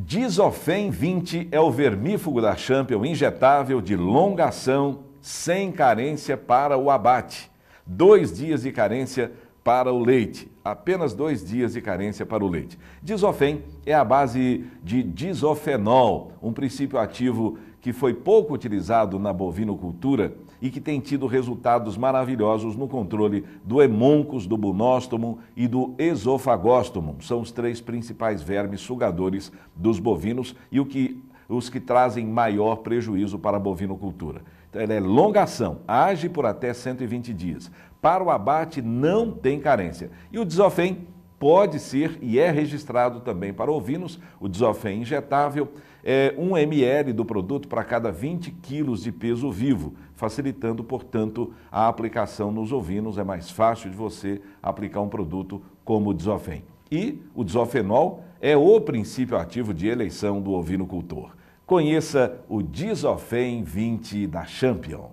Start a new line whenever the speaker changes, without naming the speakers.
Disofen 20 é o vermífugo da Champion injetável de longa ação, sem carência para o abate. Dois dias de carência para o leite. Apenas dois dias de carência para o leite. Disofen é a base de disofenol, um princípio ativo que foi pouco utilizado na bovinocultura e que tem tido resultados maravilhosos no controle do hemoncus, do bunóstomo e do esofagóstomo. São os três principais vermes sugadores dos bovinos e o que, os que trazem maior prejuízo para a bovinocultura. Então, ela é longação, age por até 120 dias. Para o abate, não tem carência. E o desofem pode ser e é registrado também para ovinos, o desofem injetável, é 1 ml do produto para cada 20 quilos de peso vivo, facilitando, portanto, a aplicação nos ovinos. É mais fácil de você aplicar um produto como o desofem. E o desofenol é o princípio ativo de eleição do ovinocultor. Conheça o Disofem 20 da Champion.